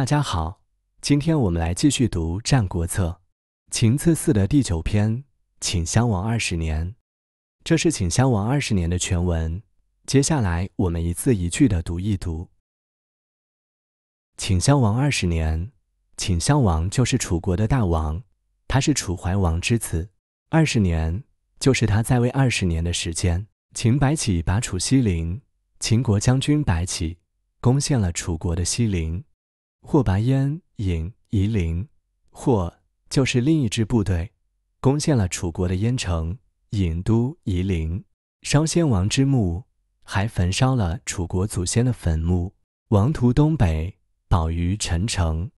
大家好，今天我们来继续读《战国策·秦策四》的第九篇《秦襄王二十年》。这是秦襄王二十年的全文，接下来我们一字一句的读一读。秦襄王二十年，秦襄王就是楚国的大王，他是楚怀王之子。二十年就是他在位二十年的时间。秦白起拔楚西陵，秦国将军白起攻陷了楚国的西陵。或白燕尹夷陵，或就是另一支部队，攻陷了楚国的燕城、引都、夷陵，烧先王之墓，还焚烧了楚国祖先的坟墓。王图东北，保于陈城，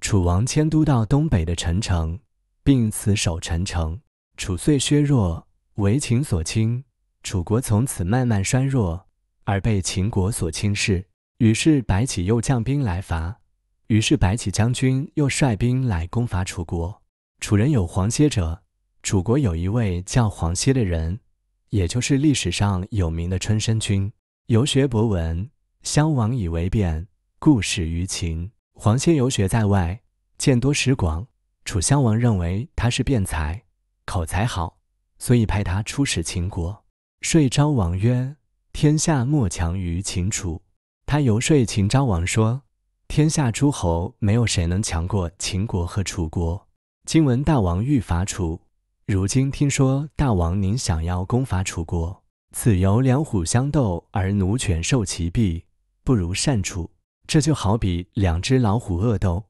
楚王迁都到东北的陈城，并死守陈城。楚遂削弱，为秦所侵。楚国从此慢慢衰弱，而被秦国所轻视。于是白起又将兵来伐。于是，白起将军又率兵来攻伐楚国。楚人有黄歇者，楚国有一位叫黄歇的人，也就是历史上有名的春申君。游学博闻，襄王以为辩，故始于秦。黄歇游学在外，见多识广。楚襄王认为他是辩才，口才好，所以派他出使秦国。说昭王曰：“天下莫强于秦楚。”他游说秦昭王说。天下诸侯没有谁能强过秦国和楚国。今闻大王欲伐楚，如今听说大王您想要攻伐楚国，此由两虎相斗而奴犬受其弊，不如善楚。这就好比两只老虎恶斗，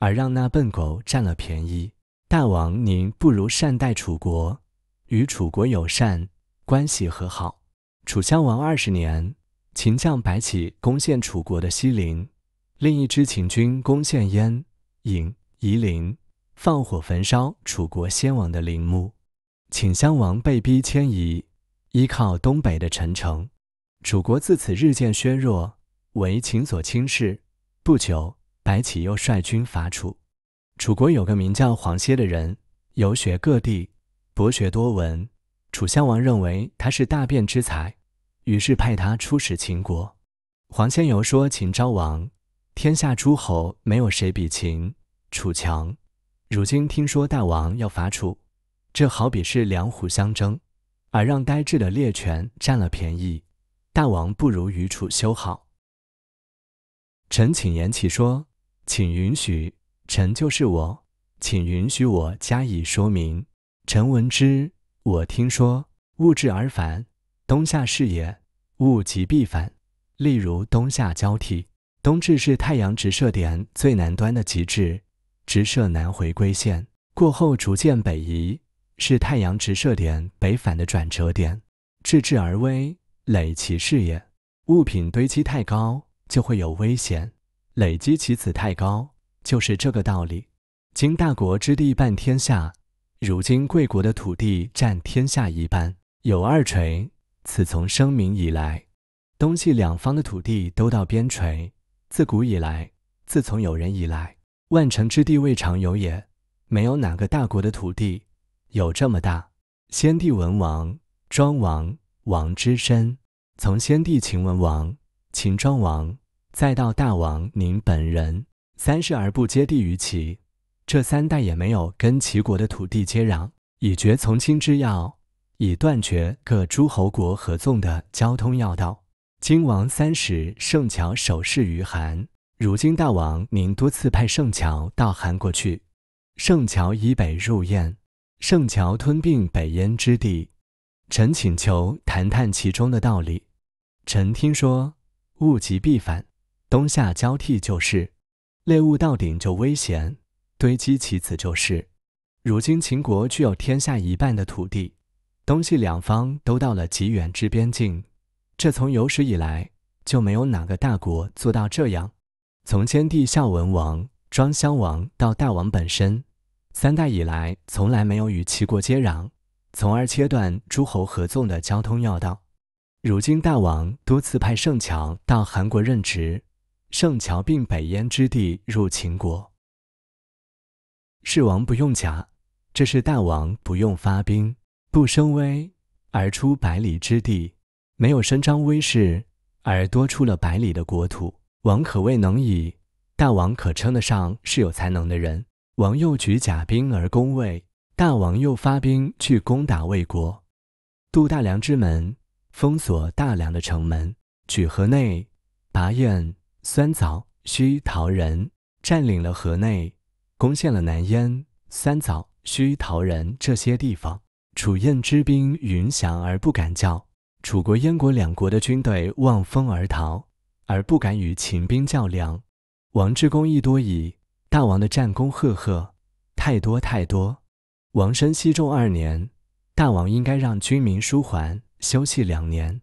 而让那笨狗占了便宜。大王您不如善待楚国，与楚国友善关系和好。楚襄王二十年，秦将白起攻陷楚国的西陵。另一支秦军攻陷鄢、郢、夷陵，放火焚烧楚国先王的陵墓，秦襄王被逼迁移，依靠东北的陈城。楚国自此日渐削弱，为秦所轻视。不久，白起又率军伐楚。楚国有个名叫黄歇的人，游学各地，博学多闻。楚襄王认为他是大辩之才，于是派他出使秦国。黄先游说秦昭王。天下诸侯没有谁比秦、楚强。如今听说大王要伐楚，这好比是两虎相争，而让呆滞的猎犬占了便宜。大王不如与楚修好。臣请言其说，请允许臣就是我，请允许我加以说明。臣闻之，我听说物至而反，冬夏是也；物极必反，例如冬夏交替。冬至是太阳直射点最南端的极致，直射南回归线过后逐渐北移，是太阳直射点北返的转折点。至至而危，累其事也。物品堆积太高就会有危险，累积其子太高就是这个道理。今大国之地半天下，如今贵国的土地占天下一半，有二垂。自从声明以来，东西两方的土地都到边陲。自古以来，自从有人以来，万城之地未尝有也。没有哪个大国的土地有这么大。先帝文王、庄王、王之身，从先帝秦文王、秦庄王，再到大王您本人，三世而不接地于齐，这三代也没有跟齐国的土地接壤，以绝从亲之要，以断绝各诸侯国合纵的交通要道。今王三十，圣乔守势于韩。如今大王您多次派圣乔到韩国去，圣乔以北入燕，圣乔吞并北燕之地。臣请求谈谈其中的道理。臣听说，物极必反，冬夏交替就是；猎物到顶就危险，堆积其子就是。如今秦国具有天下一半的土地，东西两方都到了极远之边境。这从有史以来就没有哪个大国做到这样。从先帝孝文王、庄襄王到大王本身，三代以来从来没有与齐国接壤，从而切断诸侯合纵的交通要道。如今大王多次派圣乔到韩国任职，圣乔并北燕之地入秦国。是王不用甲，这是大王不用发兵，不生威而出百里之地。没有伸张威势，而多出了百里的国土。王可谓能矣。大王可称得上是有才能的人。王又举甲兵而攻魏，大王又发兵去攻打魏国，渡大梁之门，封锁大梁的城门，取河内、拔堰、酸枣、须桃仁，占领了河内，攻陷了南燕、酸枣、须桃仁这些地方。楚燕之兵云翔而不敢叫。楚国、燕国两国的军队望风而逃，而不敢与秦兵较量。王志公亦多矣，大王的战功赫赫，太多太多。王申西仲二年，大王应该让军民舒缓休息两年，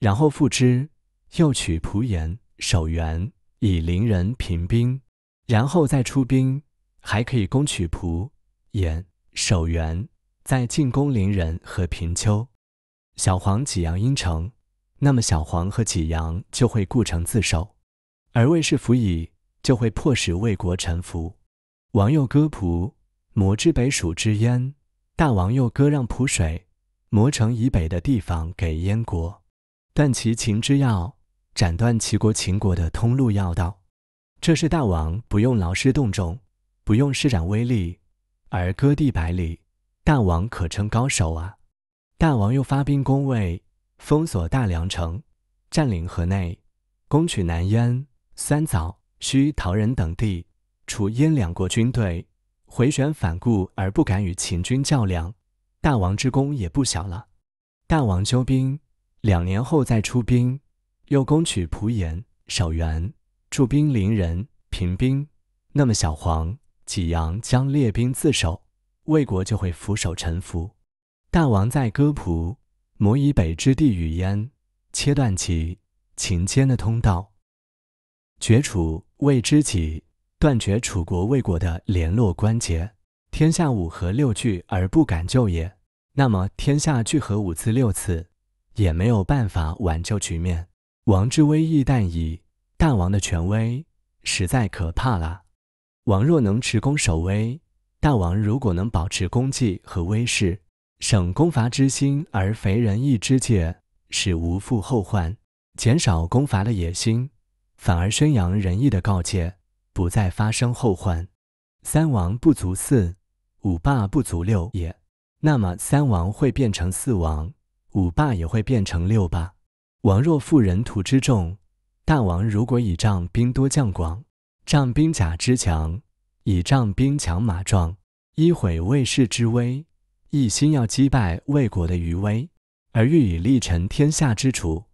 然后复之。又取蒲延、守原，以临人平兵，然后再出兵，还可以攻取蒲延、守原，再进攻临人和平丘。小黄、济阳应城，那么小黄和济阳就会故城自守，而魏氏辅以就会迫使魏国臣服。王又割蒲、磨之北属之燕，大王又割让蒲水、磨城以北的地方给燕国，断其秦之要，斩断齐国、秦国的通路要道。这是大王不用劳师动众，不用施展威力，而割地百里，大王可称高手啊！大王又发兵攻魏，封锁大梁城，占领河内，攻取南燕、三枣、须陶人等地，楚燕两国军队回旋反顾而不敢与秦军较量，大王之功也不小了。大王休兵，两年后再出兵，又攻取濮阳、守原，驻兵临人、平兵，那么小黄、济阳将列兵自守，魏国就会俯首臣服。大王在歌蒲、摩以北之地与燕，切断其秦间的通道；绝楚谓之己，断绝楚国、魏国的联络关节。天下五合六聚而不敢救也。那么，天下聚合五次、六次，也没有办法挽救局面。王之威亦但矣。大王的权威实在可怕了。王若能持功守威，大王如果能保持功绩和威势。省功伐之心，而肥仁义之戒，使无复后患；减少功伐的野心，反而宣扬仁义的告诫，不再发生后患。三王不足四，五霸不足六也。那么，三王会变成四王，五霸也会变成六霸。王若负人徒之众，大王如果倚仗兵多将广，仗兵甲之强，倚仗兵强马壮，一毁魏氏之威。一心要击败魏国的余威，而欲以力成天下之主，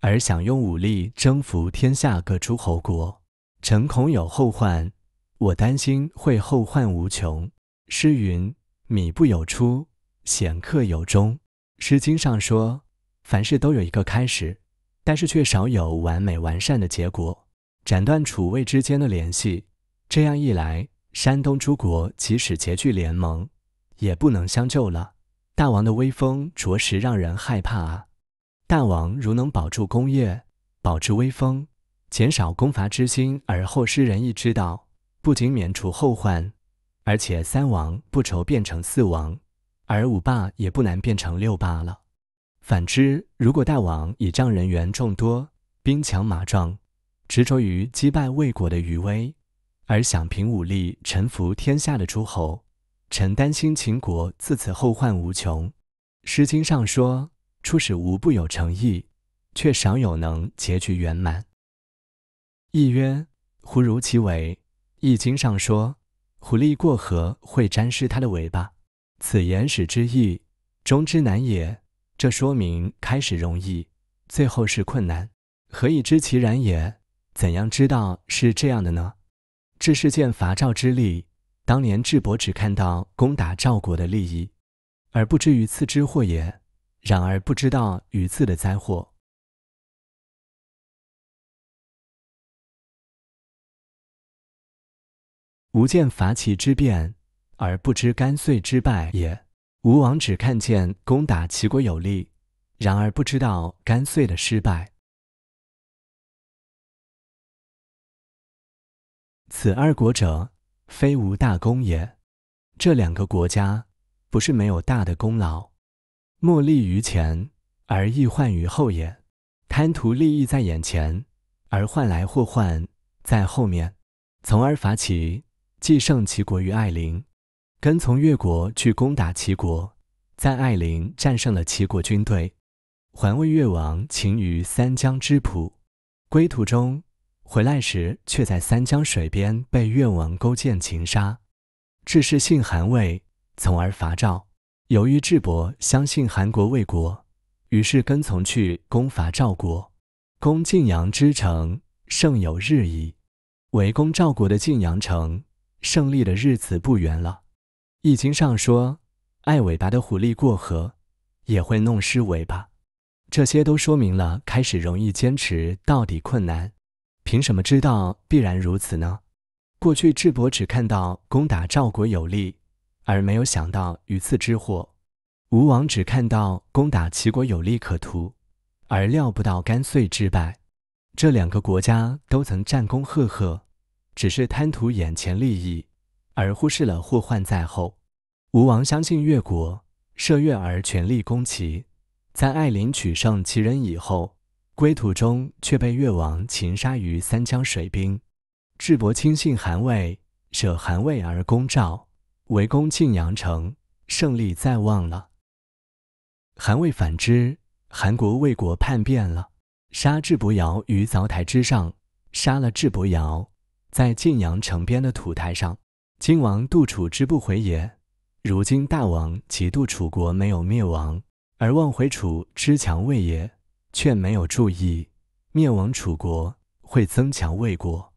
而想用武力征服天下各诸侯国，臣恐有后患。我担心会后患无穷。诗云：“米不有出，贤客有终。”《诗经》上说，凡事都有一个开始，但是却少有完美完善的结果。斩断楚魏之间的联系，这样一来，山东诸国即使结聚联盟。也不能相救了。大王的威风着实让人害怕啊！大王如能保住功业，保住威风，减少攻伐之心，而后施仁义之道，不仅免除后患，而且三王不愁变成四王，而五霸也不难变成六霸了。反之，如果大王倚仗人员众多，兵强马壮，执着于击败魏国的余威，而想凭武力臣服天下的诸侯。臣担心秦国自此后患无穷。《诗经》上说：“出使无不有诚意，却少有能结局圆满。”亦曰：“狐如其尾。”《易经》上说：“狐狸过河会沾湿它的尾巴。”此言始之意，终之难也。这说明开始容易，最后是困难。何以知其然也？怎样知道是这样的呢？这是见伐赵之力。当年智伯只看到攻打赵国的利益，而不知于刺之祸也；然而不知道鱼刺的灾祸。吾见伐齐之变，而不知干遂之败也。吴王只看见攻打齐国有利，然而不知道干遂的失败。此二国者。非无大功也，这两个国家不是没有大的功劳，莫利于前而易患于后也。贪图利益在眼前，而换来祸患在后面，从而伐齐，既胜齐国于爱陵，跟从越国去攻打齐国，在爱陵战胜了齐国军队，还为越王擒于三江之浦，归途中。回来时，却在三江水边被越王勾践擒杀，致使信韩魏，从而伐赵。由于智伯相信韩国魏国，于是跟从去攻伐赵国，攻晋阳之城，胜有日矣。围攻赵国的晋阳城，胜利的日子不远了。《易经》上说：“爱尾巴的狐狸过河，也会弄湿尾巴。”这些都说明了开始容易，坚持到底困难。凭什么知道必然如此呢？过去智伯只看到攻打赵国有利，而没有想到鱼刺之祸；吴王只看到攻打齐国有利可图，而料不到甘遂之败。这两个国家都曾战功赫赫，只是贪图眼前利益，而忽视了祸患在后。吴王相信越国，设越而全力攻齐，在艾陵取胜齐人以后。归途中，却被越王擒杀于三江水滨。智伯轻信韩魏，舍韩魏而攻赵，围攻晋阳城，胜利在望了。韩魏反之，韩国魏国叛变了，杀智伯瑶于凿台之上，杀了智伯瑶，在晋阳城边的土台上。晋王杜楚之不回也，如今大王嫉妒楚国没有灭亡，而忘回楚之强魏也。却没有注意，灭亡楚国会增强魏国。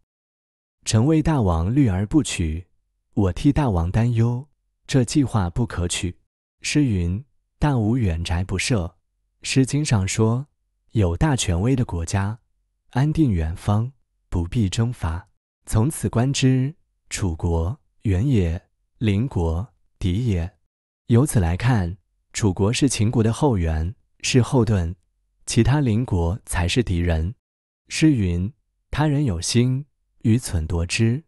臣为大王虑而不取，我替大王担忧。这计划不可取。诗云：“大无远宅，不设。”《诗经》上说：“有大权威的国家，安定远方，不必征伐。”从此观之，楚国远也，邻国敌也。由此来看，楚国是秦国的后援，是后盾。其他邻国才是敌人。诗云：“他人有心，愚蠢夺之；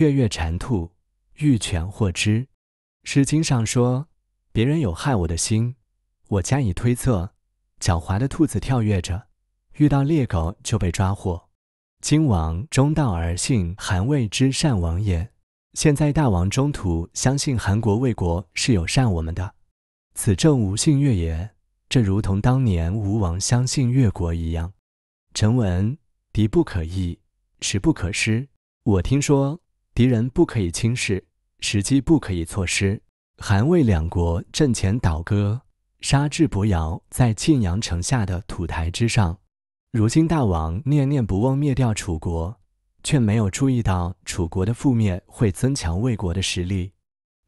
月月缠兔，欲犬获之。”《诗经》上说：“别人有害我的心，我加以推测。狡猾的兔子跳跃着，遇到猎狗就被抓获。”今王中道而信韩魏之善王也。现在大王中途相信韩国魏国是有善我们的，此正无信越也。这如同当年吴王相信越国一样。臣闻敌不可易，时不可失。我听说敌人不可以轻视，时机不可以错失。韩魏两国阵前倒戈，杀至伯尧，在晋阳城下的土台之上。如今大王念念不忘灭掉楚国，却没有注意到楚国的覆灭会增强魏国的实力。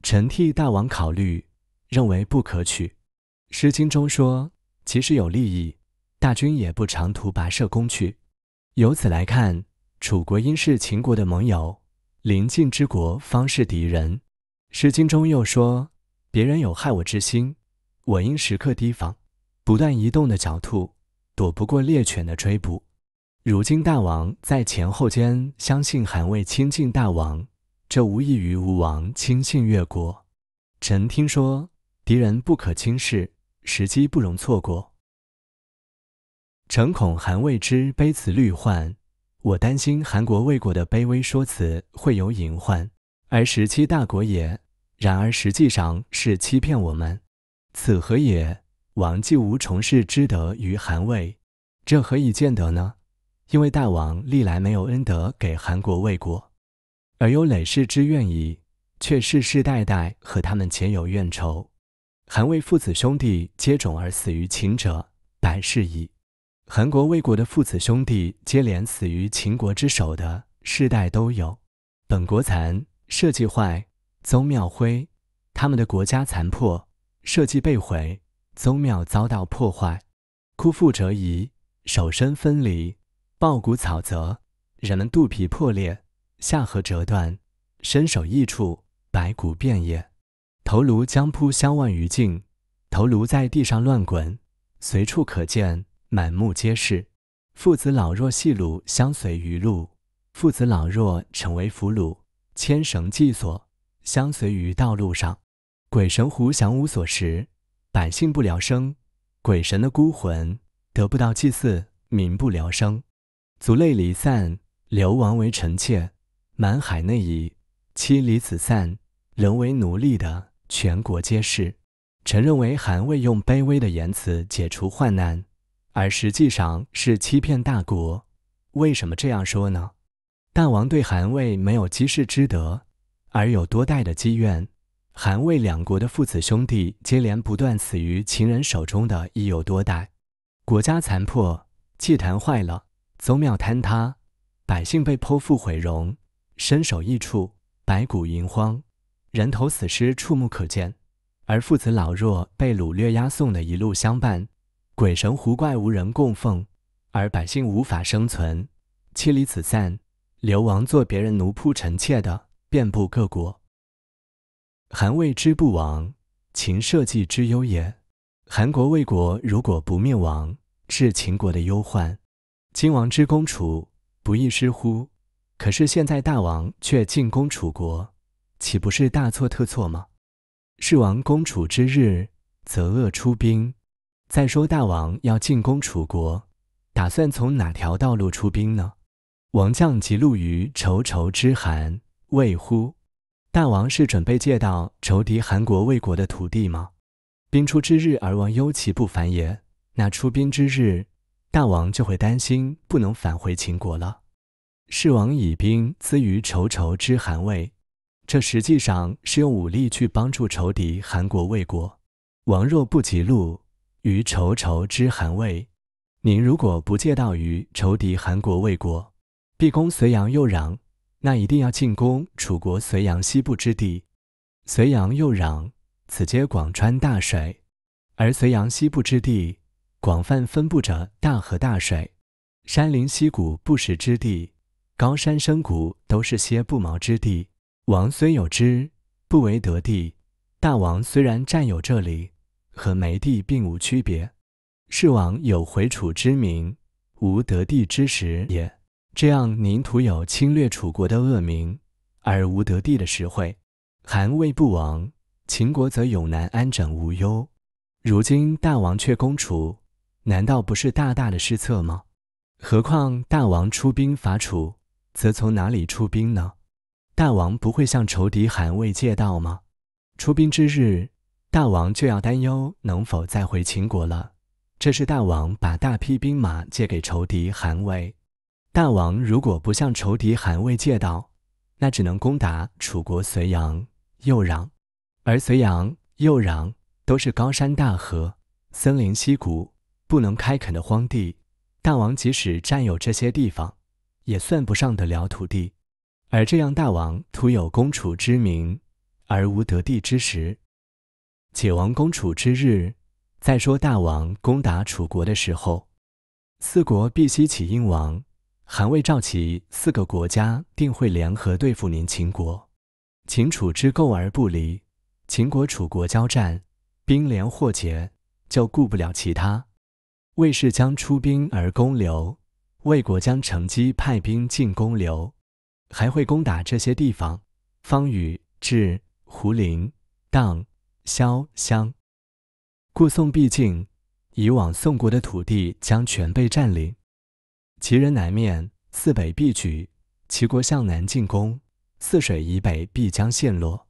臣替大王考虑，认为不可取。诗经中说，即使有利益，大军也不长途跋涉攻去。由此来看，楚国应是秦国的盟友，邻近之国方是敌人。诗经中又说，别人有害我之心，我应时刻提防。不断移动的狡兔，躲不过猎犬的追捕。如今大王在前后间相信韩魏亲近大王，这无异于吴王亲信越国。臣听说，敌人不可轻视。时机不容错过。诚恐韩魏之卑辞虑患，我担心韩国魏国的卑微说辞会有隐患，而时期大国也，然而实际上是欺骗我们。此何也？王既无从事之德于韩魏，这何以见得呢？因为大王历来没有恩德给韩国魏国，而有累世之怨矣，却世世代代和他们结有怨仇。韩魏父子兄弟接踵而死于秦者，百世矣。韩国魏国的父子兄弟接连死于秦国之手的，世代都有。本国残，社稷坏，宗庙毁，他们的国家残破，社稷被毁，宗庙遭到破坏。枯腹折遗，首身分离，抱骨草泽。人们肚皮破裂，下颌折断，身首异处，白骨遍野。头颅将扑相望于镜，头颅在地上乱滚，随处可见，满目皆是。父子老弱细鲁相随于路，父子老弱成为俘虏，牵绳系索相随于道路上。鬼神胡降无所食，百姓不聊生。鬼神的孤魂得不到祭祀，民不聊生。族类离散，流亡为臣妾，满海内移，妻离子散，沦为奴隶的。全国皆是，臣认为韩魏用卑微的言辞解除患难，而实际上是欺骗大国。为什么这样说呢？大王对韩魏没有积世之德，而有多代的积怨。韩魏两国的父子兄弟接连不断死于秦人手中的亦有多代。国家残破，祭坛坏了，宗庙坍塌，百姓被剖腹毁容，身首异处，白骨盈荒。人头死尸触目可见，而父子老弱被掳掠押送的一路相伴，鬼神狐怪无人供奉，而百姓无法生存，妻离子散，流亡做别人奴仆臣妾的遍布各国。韩魏之不亡，秦社稷之忧也。韩国魏国如果不灭亡，是秦国的忧患。今王之攻楚，不亦失乎？可是现在大王却进攻楚国。岂不是大错特错吗？是王攻楚之日，则恶出兵。再说大王要进攻楚国，打算从哪条道路出兵呢？王将及陆于仇仇之韩魏乎？大王是准备借道仇敌韩国魏国的土地吗？兵出之日而王忧其不返也。那出兵之日，大王就会担心不能返回秦国了。是王以兵资于仇仇之韩魏。这实际上是用武力去帮助仇敌韩国、魏国。王若不及路，于仇仇之韩魏，您如果不借道于仇敌韩国、魏国，必攻隋阳又壤，那一定要进攻楚国隋阳西部之地。隋阳又壤，此皆广川大水，而隋阳西部之地广泛分布着大河大水，山林溪谷不时之地，高山深谷都是些不毛之地。王虽有之，不为得地。大王虽然占有这里，和没地并无区别。是王有回楚之名，无得地之实也。这样，您徒有侵略楚国的恶名，而无得地的实惠。韩魏不亡，秦国则永难安枕无忧。如今大王却攻楚，难道不是大大的失策吗？何况大王出兵伐楚，则从哪里出兵呢？大王不会向仇敌韩魏借道吗？出兵之日，大王就要担忧能否再回秦国了。这是大王把大批兵马借给仇敌韩魏。大王如果不向仇敌韩魏借道，那只能攻打楚国隋阳、右壤。而隋阳、右壤都是高山大河、森林溪谷，不能开垦的荒地。大王即使占有这些地方，也算不上得了土地。而这样，大王徒有攻楚之名，而无得地之时。且王攻楚之日，再说大王攻打楚国的时候，四国必须起应王，韩魏赵齐四个国家定会联合对付您秦国。秦楚之构而不离，秦国楚国交战，兵连祸结，就顾不了其他。魏氏将出兵而攻刘，魏国将乘机派兵进攻刘。还会攻打这些地方：方与、至、胡陵、荡、萧乡。故宋必竟以往宋国的土地将全被占领。齐人南面，四北必举；齐国向南进攻，泗水以北必将陷落。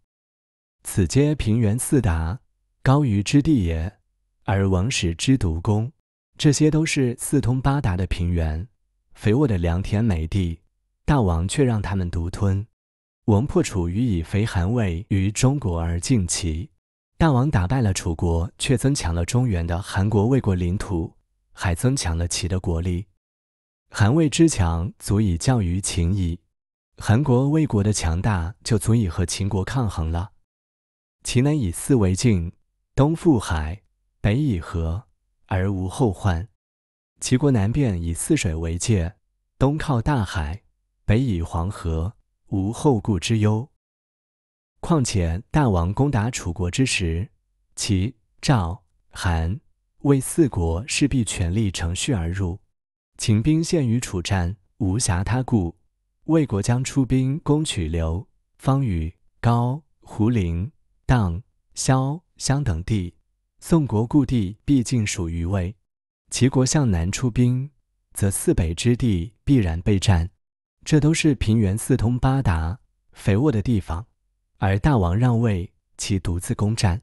此皆平原四达、高于之地也。而王室之独攻，这些都是四通八达的平原，肥沃的良田美地。大王却让他们独吞，王破楚，于以肥韩魏于中国而尽齐。大王打败了楚国，却增强了中原的韩国、魏国领土，还增强了齐的国力。韩魏之强，足以教于秦矣。韩国、魏国的强大，就足以和秦国抗衡了。齐南以泗为境，东覆海，北以河，而无后患。齐国南边以泗水为界，东靠大海。北倚黄河，无后顾之忧。况且大王攻打楚国之时，齐、赵、韩、魏四国势必全力乘虚而入。秦兵陷于楚战，无暇他顾。魏国将出兵攻取刘、方宇、高、胡陵、荡、萧、相等地，宋国故地毕竟属于魏。齐国向南出兵，则四北之地必然被占。这都是平原四通八达、肥沃的地方，而大王让位，其独自攻占；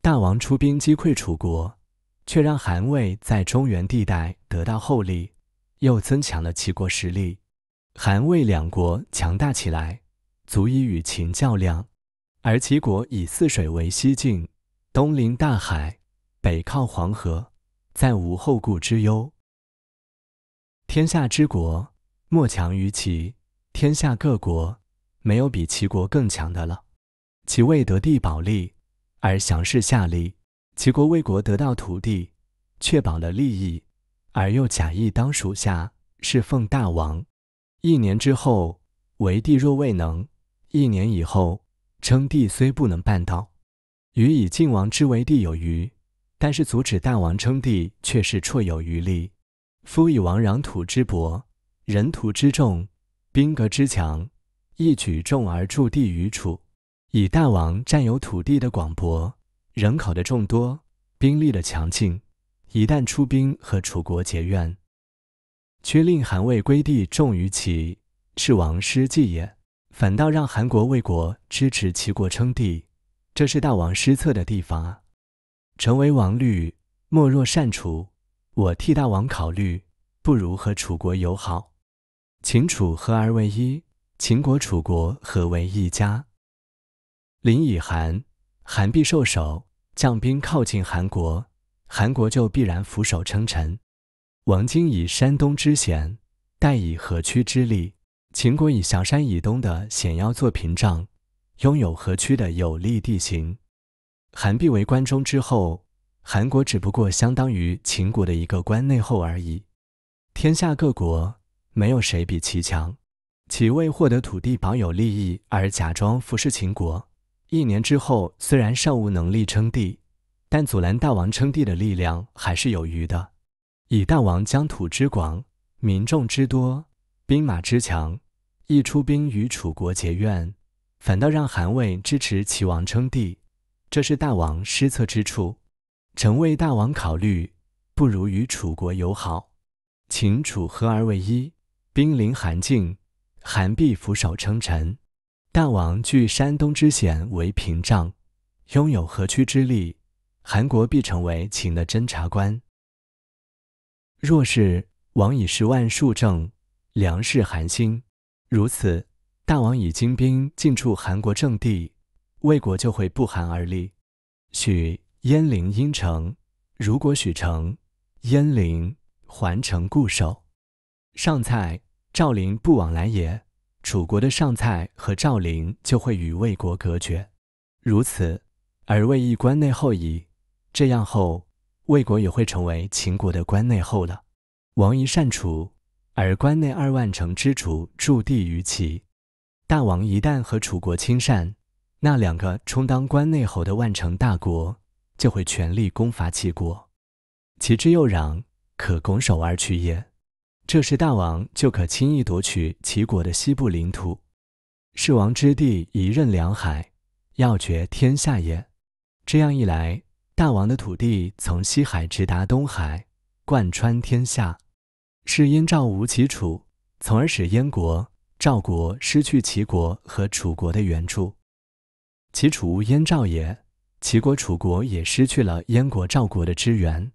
大王出兵击溃楚国，却让韩魏在中原地带得到厚利，又增强了齐国实力。韩魏两国强大起来，足以与秦较量；而齐国以泗水为西境，东临大海，北靠黄河，再无后顾之忧。天下之国。莫强于齐，天下各国没有比齐国更强的了。齐为得地保利，而降士下利；齐国为国得到土地，确保了利益，而又假意当属下，侍奉大王。一年之后，为帝若未能；一年以后，称帝虽不能办到，予以晋王之为帝有余，但是阻止大王称帝却是绰有余力。夫以王壤土之薄。人徒之众，兵革之强，一举众而驻地于楚。以大王占有土地的广博，人口的众多，兵力的强劲，一旦出兵和楚国结怨，却令韩魏归地重于齐，是王失计也。反倒让韩国、魏国支持齐国称帝，这是大王失策的地方啊！成为王律，莫若善楚。我替大王考虑，不如和楚国友好。秦楚合而为一，秦国楚国合为一家。临以韩，韩必受首，将兵靠近韩国，韩国就必然俯首称臣。王经以山东之险，代以河曲之力。秦国以崤山以东的险要做屏障，拥有河曲的有利地形。韩必为关中之后，韩国只不过相当于秦国的一个关内侯而已。天下各国。没有谁比其强，齐为获得土地、保有利益而假装服侍秦国。一年之后，虽然尚无能力称帝，但阻拦大王称帝的力量还是有余的。以大王疆土之广、民众之多、兵马之强，一出兵与楚国结怨，反倒让韩魏支持齐王称帝，这是大王失策之处。臣为大王考虑，不如与楚国友好，秦楚合而为一。兵临韩境，韩必俯首称臣。大王据山东之险为屏障，拥有河曲之力，韩国必成为秦的侦察官。若是王以十万戍郑，粮食韩心，如此，大王以精兵进驻韩国阵地，魏国就会不寒而栗。许鄢陵、应城，如果许城，鄢陵、环城固守，上蔡。赵陵不往来也，楚国的上蔡和赵陵就会与魏国隔绝。如此，而魏亦关内后矣。这样后，魏国也会成为秦国的关内侯了。王一善楚，而关内二万城之楚，驻地于齐。大王一旦和楚国亲善，那两个充当关内侯的万城大国，就会全力攻伐齐国。齐之又攘，可拱手而去也。这时大王就可轻易夺取齐国的西部领土，是王之地，一任两海，要绝天下也。这样一来，大王的土地从西海直达东海，贯穿天下，是燕赵无齐楚，从而使燕国、赵国失去齐国和楚国的援助，齐楚无燕赵也，齐国、楚国也失去了燕国、赵国的支援，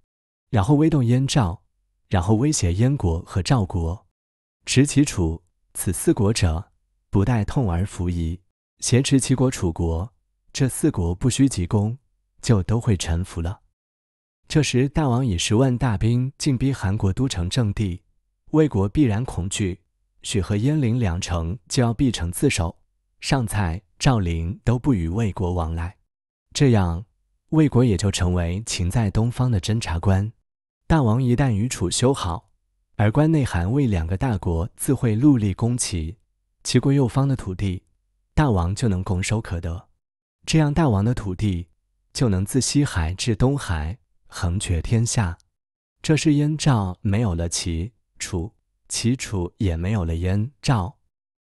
然后威动燕赵。然后威胁燕国和赵国，持齐楚此四国者，不待痛而服矣。挟持齐国、楚国这四国，不需急攻，就都会臣服了。这时，大王以十万大兵进逼韩国都城郑地，魏国必然恐惧，许和燕陵两城就要闭城自守。上蔡、赵陵都不与魏国往来，这样，魏国也就成为秦在东方的侦察官。大王一旦与楚修好，而关内韩魏两个大国自会戮力攻齐，齐国右方的土地，大王就能拱手可得。这样，大王的土地就能自西海至东海横绝天下。这是燕赵没有了齐楚，齐楚也没有了燕赵，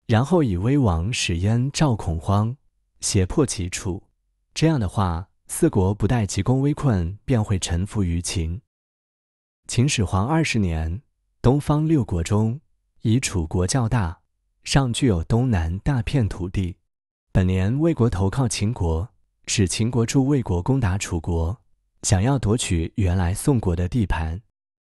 然后以威王使燕赵恐慌，胁迫齐楚。这样的话，四国不待急公危困，便会臣服于秦。秦始皇二十年，东方六国中，以楚国较大，尚具有东南大片土地。本年魏国投靠秦国，使秦国助魏国攻打楚国，想要夺取原来宋国的地盘。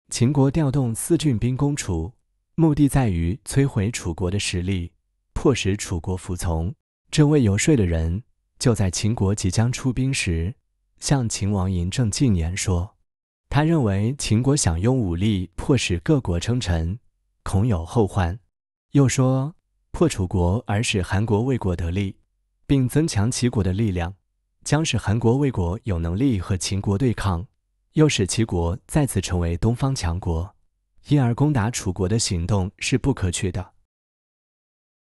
秦国调动四郡兵攻楚，目的在于摧毁楚国的实力，迫使楚国服从。这位游说的人就在秦国即将出兵时，向秦王嬴政进言说。他认为秦国想用武力迫使各国称臣，恐有后患。又说破楚国而使韩国、魏国得利，并增强齐国的力量，将使韩国、魏国有能力和秦国对抗，又使齐国再次成为东方强国，因而攻打楚国的行动是不可取的。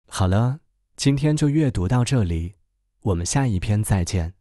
好了，今天就阅读到这里，我们下一篇再见。